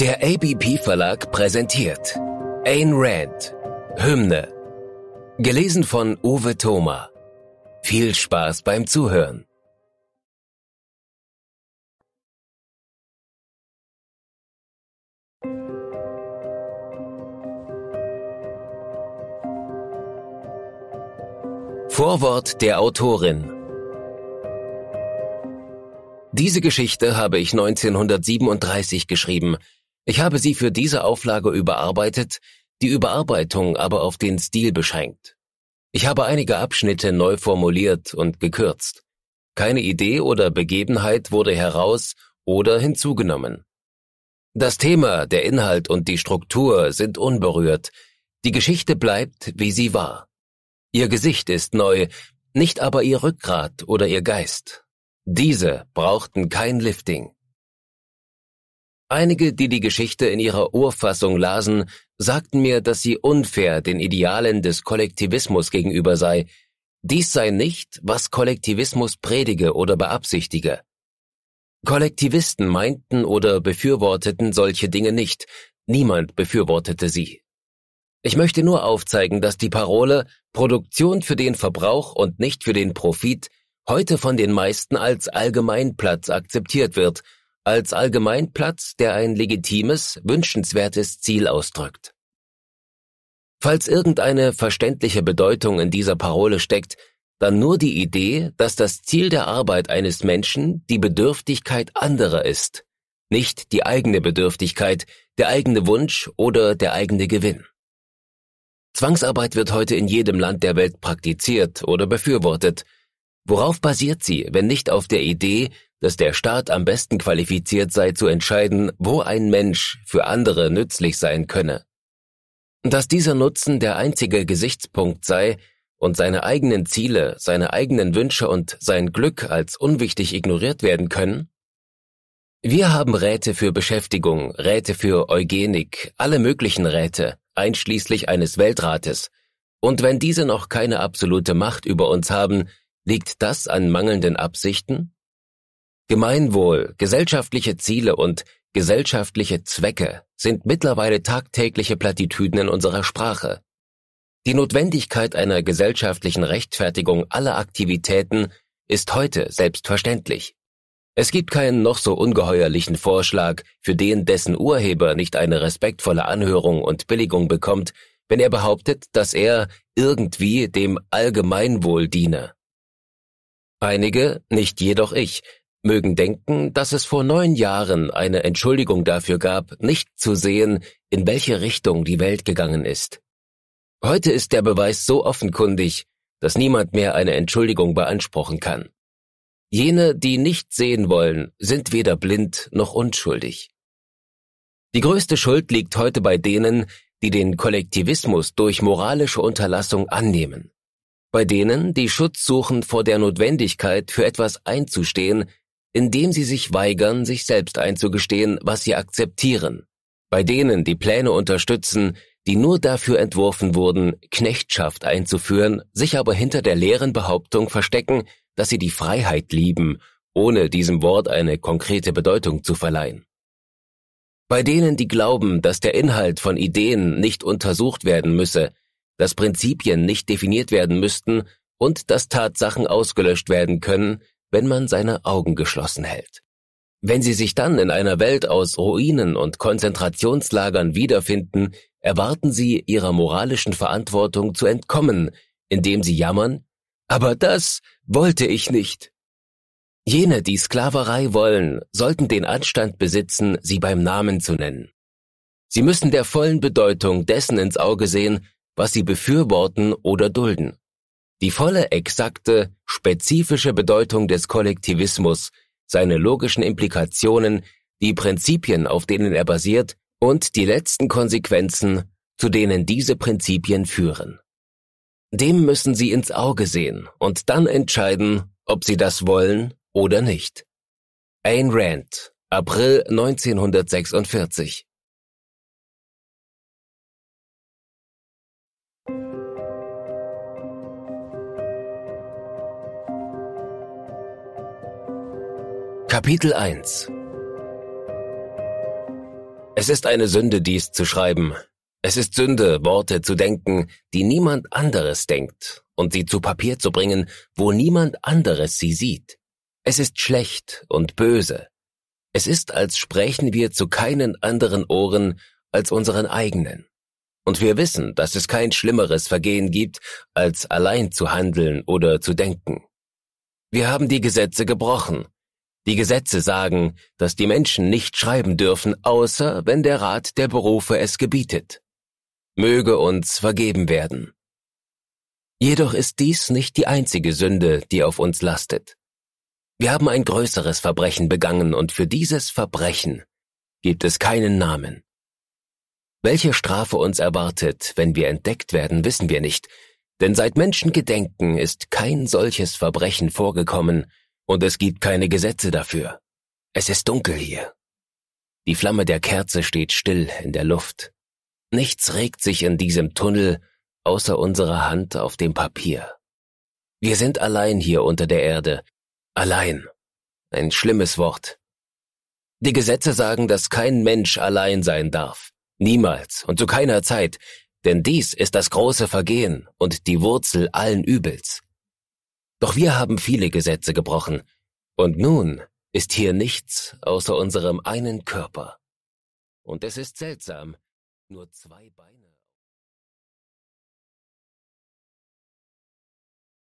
Der ABP Verlag präsentiert Ayn Rand, Hymne. Gelesen von Uwe Thoma. Viel Spaß beim Zuhören. Vorwort der Autorin Diese Geschichte habe ich 1937 geschrieben, ich habe sie für diese Auflage überarbeitet, die Überarbeitung aber auf den Stil beschränkt. Ich habe einige Abschnitte neu formuliert und gekürzt. Keine Idee oder Begebenheit wurde heraus oder hinzugenommen. Das Thema, der Inhalt und die Struktur sind unberührt. Die Geschichte bleibt, wie sie war. Ihr Gesicht ist neu, nicht aber ihr Rückgrat oder ihr Geist. Diese brauchten kein Lifting. Einige, die die Geschichte in ihrer Urfassung lasen, sagten mir, dass sie unfair den Idealen des Kollektivismus gegenüber sei. Dies sei nicht, was Kollektivismus predige oder beabsichtige. Kollektivisten meinten oder befürworteten solche Dinge nicht, niemand befürwortete sie. Ich möchte nur aufzeigen, dass die Parole Produktion für den Verbrauch und nicht für den Profit heute von den meisten als Allgemeinplatz akzeptiert wird – als Allgemeinplatz, der ein legitimes, wünschenswertes Ziel ausdrückt. Falls irgendeine verständliche Bedeutung in dieser Parole steckt, dann nur die Idee, dass das Ziel der Arbeit eines Menschen die Bedürftigkeit anderer ist, nicht die eigene Bedürftigkeit, der eigene Wunsch oder der eigene Gewinn. Zwangsarbeit wird heute in jedem Land der Welt praktiziert oder befürwortet. Worauf basiert sie, wenn nicht auf der Idee, dass der Staat am besten qualifiziert sei zu entscheiden, wo ein Mensch für andere nützlich sein könne. Dass dieser Nutzen der einzige Gesichtspunkt sei und seine eigenen Ziele, seine eigenen Wünsche und sein Glück als unwichtig ignoriert werden können? Wir haben Räte für Beschäftigung, Räte für Eugenik, alle möglichen Räte, einschließlich eines Weltrates. Und wenn diese noch keine absolute Macht über uns haben, liegt das an mangelnden Absichten? Gemeinwohl, gesellschaftliche Ziele und gesellschaftliche Zwecke sind mittlerweile tagtägliche Plattitüden in unserer Sprache. Die Notwendigkeit einer gesellschaftlichen Rechtfertigung aller Aktivitäten ist heute selbstverständlich. Es gibt keinen noch so ungeheuerlichen Vorschlag, für den dessen Urheber nicht eine respektvolle Anhörung und Billigung bekommt, wenn er behauptet, dass er irgendwie dem Allgemeinwohl diene. Einige, nicht jedoch ich, mögen denken, dass es vor neun Jahren eine Entschuldigung dafür gab, nicht zu sehen, in welche Richtung die Welt gegangen ist. Heute ist der Beweis so offenkundig, dass niemand mehr eine Entschuldigung beanspruchen kann. Jene, die nicht sehen wollen, sind weder blind noch unschuldig. Die größte Schuld liegt heute bei denen, die den Kollektivismus durch moralische Unterlassung annehmen. Bei denen, die Schutz suchen vor der Notwendigkeit, für etwas einzustehen, indem sie sich weigern, sich selbst einzugestehen, was sie akzeptieren. Bei denen, die Pläne unterstützen, die nur dafür entworfen wurden, Knechtschaft einzuführen, sich aber hinter der leeren Behauptung verstecken, dass sie die Freiheit lieben, ohne diesem Wort eine konkrete Bedeutung zu verleihen. Bei denen, die glauben, dass der Inhalt von Ideen nicht untersucht werden müsse, dass Prinzipien nicht definiert werden müssten und dass Tatsachen ausgelöscht werden können, wenn man seine Augen geschlossen hält. Wenn sie sich dann in einer Welt aus Ruinen und Konzentrationslagern wiederfinden, erwarten sie, ihrer moralischen Verantwortung zu entkommen, indem sie jammern, aber das wollte ich nicht. Jene, die Sklaverei wollen, sollten den Anstand besitzen, sie beim Namen zu nennen. Sie müssen der vollen Bedeutung dessen ins Auge sehen, was sie befürworten oder dulden die volle, exakte, spezifische Bedeutung des Kollektivismus, seine logischen Implikationen, die Prinzipien, auf denen er basiert und die letzten Konsequenzen, zu denen diese Prinzipien führen. Dem müssen Sie ins Auge sehen und dann entscheiden, ob Sie das wollen oder nicht. Ayn Rand, April 1946 Kapitel 1 Es ist eine Sünde, dies zu schreiben. Es ist Sünde, Worte zu denken, die niemand anderes denkt, und sie zu Papier zu bringen, wo niemand anderes sie sieht. Es ist schlecht und böse. Es ist, als sprächen wir zu keinen anderen Ohren als unseren eigenen. Und wir wissen, dass es kein schlimmeres Vergehen gibt, als allein zu handeln oder zu denken. Wir haben die Gesetze gebrochen, die Gesetze sagen, dass die Menschen nicht schreiben dürfen, außer wenn der Rat der Berufe es gebietet. Möge uns vergeben werden. Jedoch ist dies nicht die einzige Sünde, die auf uns lastet. Wir haben ein größeres Verbrechen begangen und für dieses Verbrechen gibt es keinen Namen. Welche Strafe uns erwartet, wenn wir entdeckt werden, wissen wir nicht, denn seit Menschengedenken ist kein solches Verbrechen vorgekommen, und es gibt keine Gesetze dafür. Es ist dunkel hier. Die Flamme der Kerze steht still in der Luft. Nichts regt sich in diesem Tunnel außer unserer Hand auf dem Papier. Wir sind allein hier unter der Erde. Allein. Ein schlimmes Wort. Die Gesetze sagen, dass kein Mensch allein sein darf. Niemals und zu keiner Zeit, denn dies ist das große Vergehen und die Wurzel allen Übels. Doch wir haben viele Gesetze gebrochen. Und nun ist hier nichts außer unserem einen Körper. Und es ist seltsam, nur zwei Beine.